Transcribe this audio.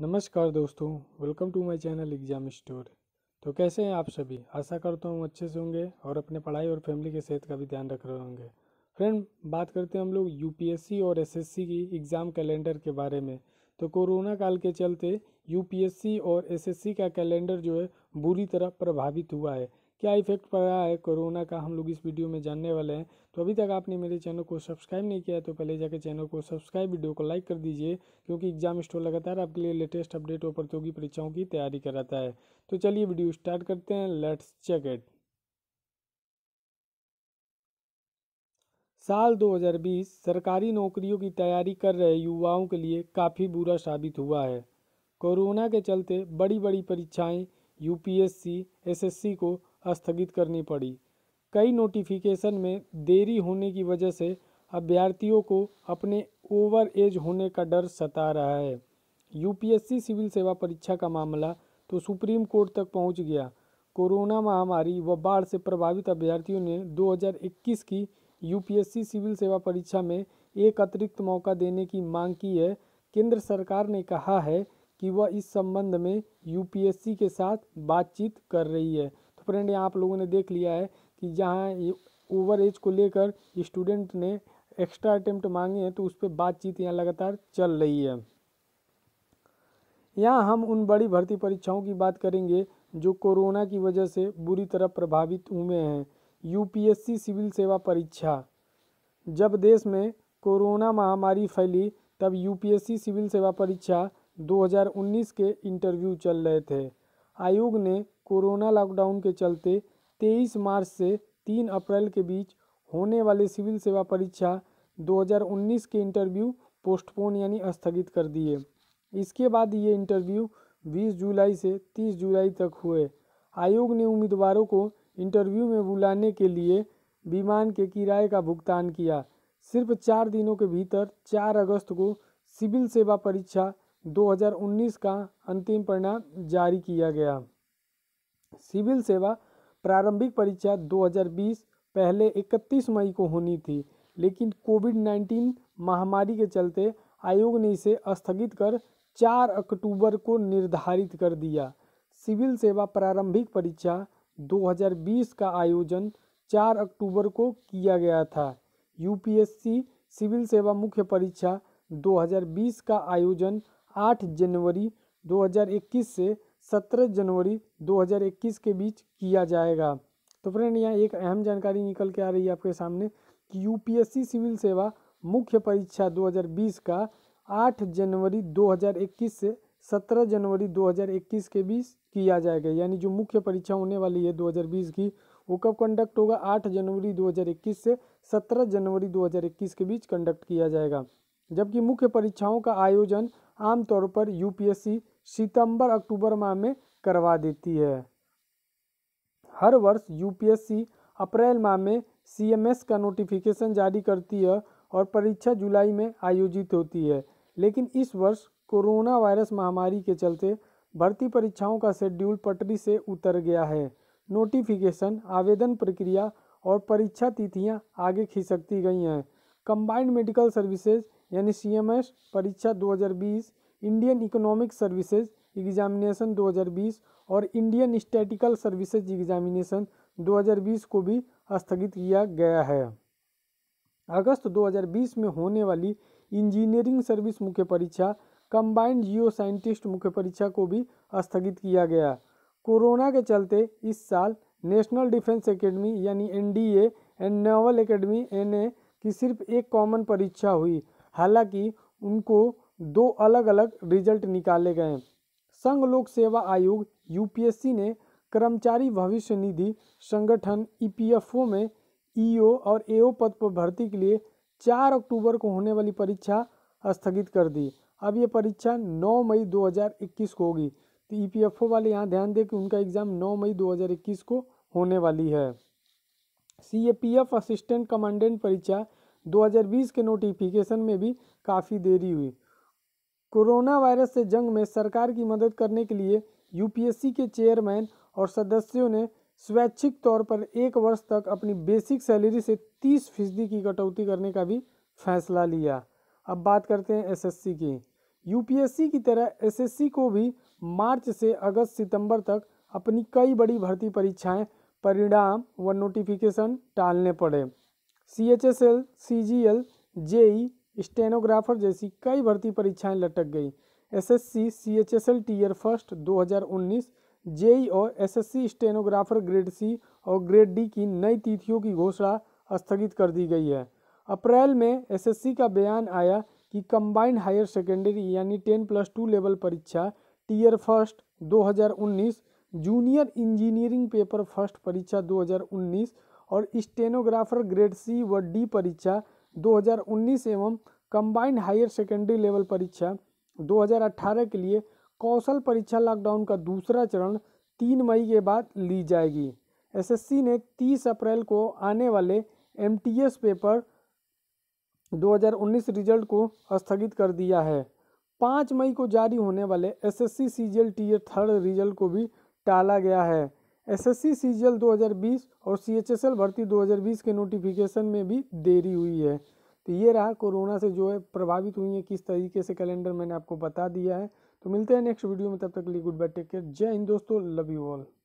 नमस्कार दोस्तों welcome to my channel exam store तो कैसे हैं आप सभी आशा करता हूँ अच्छे से होंगे और अपने पढ़ाई और फैमिली के सेहत का भी ध्यान रख रहे होंगे फ्रेंड बात करते हैं हम लोग यूपीएससी और एसएससी की एग्ज़ाम कैलेंडर के बारे में तो कोरोना काल के चलते यूपीएससी और एसएससी का कैलेंडर जो है बुरी तरह प्रभावित हुआ है क्या इफेक्ट पड़ा है कोरोना का हम लोग इस वीडियो में जानने वाले हैं तो अभी तक आपने मेरे चैनल को सब्सक्राइब नहीं किया तो पहले जाकर चैनल को सब्सक्राइब वीडियो को लाइक कर दीजिए क्योंकि एग्जाम स्टोर लगातार आपके लिए लेटेस्ट अपडेट और प्रतियोगी परीक्षाओं की तैयारी कराता है तो चलिए वीडियो स्टार्ट करते हैं लेट्स चेक इट साल 2020 सरकारी नौकरियों की तैयारी कर रहे युवाओं के लिए काफ़ी बुरा साबित हुआ है कोरोना के चलते बड़ी बड़ी परीक्षाएं यूपीएससी एसएससी को स्थगित करनी पड़ी कई नोटिफिकेशन में देरी होने की वजह से अभ्यर्थियों को अपने ओवर एज होने का डर सता रहा है यूपीएससी सिविल सेवा परीक्षा का मामला तो सुप्रीम कोर्ट तक पहुंच गया कोरोना महामारी व बाढ़ से प्रभावित अभ्यर्थियों ने 2021 की यूपीएससी सिविल सेवा परीक्षा में एक अतिरिक्त मौका देने की मांग की है केंद्र सरकार ने कहा है कि वह इस संबंध में यूपीएससी के साथ बातचीत कर रही है फ्रेंड यहाँ आप लोगों ने देख लिया है कि जहाँ ओवर एज को लेकर स्टूडेंट ने एक्स्ट्रा अटैम्प्ट मांगे हैं तो उस पर बातचीत यहाँ लगातार चल रही है यहाँ हम उन बड़ी भर्ती परीक्षाओं की बात करेंगे जो कोरोना की वजह से बुरी तरह प्रभावित हुए हैं यूपीएससी सिविल सेवा परीक्षा जब देश में कोरोना महामारी फैली तब यूपीएससी सिविल सेवा परीक्षा 2019 के इंटरव्यू चल रहे थे आयोग ने कोरोना लॉकडाउन के चलते 23 मार्च से 3 अप्रैल के बीच होने वाले सिविल सेवा परीक्षा 2019 के इंटरव्यू पोस्टपोन यानी स्थगित कर दिए इसके बाद ये इंटरव्यू 20 जुलाई से 30 जुलाई तक हुए आयोग ने उम्मीदवारों को इंटरव्यू में बुलाने के लिए विमान के किराए का भुगतान किया सिर्फ चार दिनों के भीतर चार अगस्त को सिविल सेवा परीक्षा 2019 का अंतिम परिणाम जारी किया गया सिविल सेवा प्रारंभिक परीक्षा 2020 पहले 31 मई को होनी थी लेकिन कोविड 19 महामारी के चलते आयोग ने इसे स्थगित कर 4 अक्टूबर को निर्धारित कर दिया सिविल सेवा प्रारंभिक परीक्षा 2020 का आयोजन 4 अक्टूबर को किया गया था यूपीएससी सिविल सेवा मुख्य परीक्षा 2020 का आयोजन आठ जनवरी 2021 से सत्रह जनवरी 2021 के बीच किया जाएगा तो फ्रेंड यहाँ एक अहम जानकारी निकल के आ रही है आपके सामने कि यूपीएससी सिविल सेवा मुख्य परीक्षा 2020 का 8 जनवरी 2021 से 17 जनवरी 2021 के बीच किया जाएगा यानी जो मुख्य परीक्षा होने वाली है 2020 की वो कब कंडक्ट होगा 8 जनवरी 2021 से 17 जनवरी 2021 के बीच कंडक्ट किया जाएगा जबकि मुख्य परीक्षाओं का आयोजन आमतौर पर यूपीएससी सितंबर अक्टूबर माह में करवा देती है हर वर्ष यूपीएससी अप्रैल माह में सीएमएस का नोटिफिकेशन जारी करती है और परीक्षा जुलाई में आयोजित होती है लेकिन इस वर्ष कोरोना वायरस महामारी के चलते भर्ती परीक्षाओं का शेड्यूल पटरी से उतर गया है नोटिफिकेशन आवेदन प्रक्रिया और परीक्षा तिथियां आगे खिसकती गई हैं कंबाइंड मेडिकल सर्विसेज यानी एस परीक्षा 2020 इंडियन इकोनॉमिक सर्विसेज एग्जामिनेशन 2020 और इंडियन स्टैटिकल सर्विसेज एग्जामिनेशन 2020 को भी स्थगित किया गया है अगस्त 2020 में होने वाली इंजीनियरिंग सर्विस मुख्य परीक्षा कंबाइंड जियो साइंटिस्ट मुख्य परीक्षा को भी स्थगित किया गया कोरोना के चलते इस साल नेशनल डिफेंस एकेडमी यानी NDA and naval academy NA की सिर्फ एक कॉमन परीक्षा हुई हालांकि उनको दो अलग अलग रिजल्ट निकाले गए संघ लोक सेवा आयोग यूपीएससी ने कर्मचारी भविष्य निधि संगठन ईपीएफओ में ईओ और एओ पद पर भर्ती के लिए चार अक्टूबर को होने वाली परीक्षा स्थगित कर दी अब ये परीक्षा 9 मई 2021 को होगी तो ईपीएफओ वाले यहाँ ध्यान दें कि उनका एग्ज़ाम 9 मई 2021 को होने वाली है C A P F assistant commandant परीक्षा 2020 के नोटिफिकेशन में भी काफ़ी देरी हुई कोरोना वायरस से जंग में सरकार की मदद करने के लिए यूपीएससी के चेयरमैन और सदस्यों ने स्वैच्छिक तौर पर एक वर्ष तक अपनी बेसिक सैलरी से तीस फीसदी की कटौती करने का भी फैसला लिया अब बात करते हैं एसएससी की यूपीएससी की तरह एसएससी को भी मार्च से अगस्त सितंबर तक अपनी कई बड़ी भर्ती परीक्षाएं परिणाम व नोटिफिकेशन टालने पड़े C H S L C G L JE stenographer जैसी कई भर्ती परीक्षाएं लटक गई S S C C H S L tier first दो हज़ार उन्नीस जेई e और S S C stenographer grade C और ग्रेड डी की नई तिथियों की घोषणा स्थगित कर दी गई है अप्रैल में एस एस सी का बयान आया कि कंबाइंड हायर सेकेंडरी यानी टेन प्लस टू लेवल परीक्षा tier first 2019 junior engineering paper first परीक्षा 2019 और स्टेनोग्राफर ग्रेड सी व डी परीक्षा 2019 एवं कंबाइंड हायर सेकेंडरी लेवल परीक्षा 2018 के लिए कौशल परीक्षा लॉकडाउन का दूसरा चरण तीन मई के बाद ली जाएगी एसएससी ने 30 अप्रैल को आने वाले एमटीएस पेपर 2019 रिजल्ट को स्थगित कर दिया है पाँच मई को जारी होने वाले S S C third result को भी टाला गया है एसएससी सीजीएल 2020 और सीएचएसएल भर्ती 2020 के नोटिफिकेशन में भी देरी हुई है तो ये रहा कोरोना से जो है प्रभावित हुई है किस तरीके से कैलेंडर मैंने आपको बता दिया है तो मिलते हैं नेक्स्ट वीडियो में तब तक के लिए गुड बाय टेक केयर जय हिंद दोस्तों लव यू ऑल